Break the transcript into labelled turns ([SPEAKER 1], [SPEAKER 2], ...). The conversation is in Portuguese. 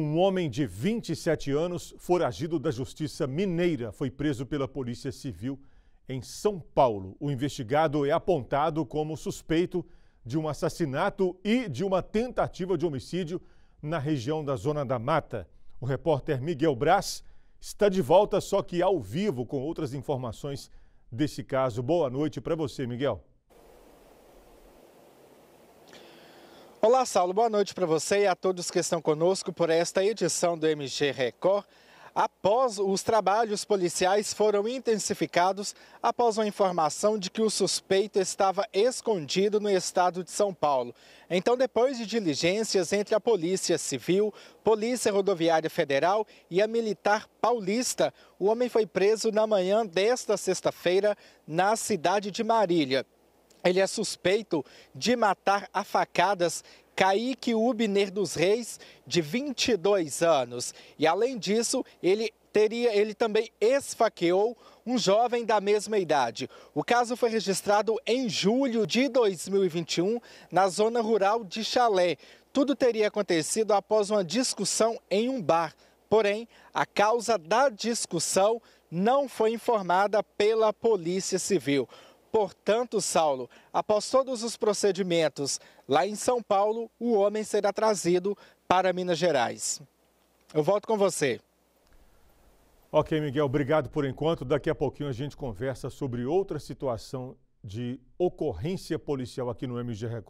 [SPEAKER 1] Um homem de 27 anos, foragido da Justiça Mineira, foi preso pela Polícia Civil em São Paulo. O investigado é apontado como suspeito de um assassinato e de uma tentativa de homicídio na região da Zona da Mata. O repórter Miguel Braz está de volta, só que ao vivo, com outras informações desse caso. Boa noite para você, Miguel.
[SPEAKER 2] Olá, Saulo. Boa noite para você e a todos que estão conosco por esta edição do MG Record. Após os trabalhos policiais foram intensificados após uma informação de que o suspeito estava escondido no estado de São Paulo. Então, depois de diligências entre a Polícia Civil, Polícia Rodoviária Federal e a Militar Paulista, o homem foi preso na manhã desta sexta-feira na cidade de Marília. Ele é suspeito de matar a facadas Kaique Ubner dos Reis, de 22 anos. E além disso, ele teria, ele também esfaqueou um jovem da mesma idade. O caso foi registrado em julho de 2021 na zona rural de Chalé. Tudo teria acontecido após uma discussão em um bar. Porém, a causa da discussão não foi informada pela Polícia Civil. Portanto, Saulo, após todos os procedimentos lá em São Paulo, o homem será trazido para Minas Gerais. Eu volto com você. Ok, Miguel, obrigado por enquanto. Daqui a
[SPEAKER 1] pouquinho a gente conversa sobre outra situação de ocorrência policial aqui no MG Record.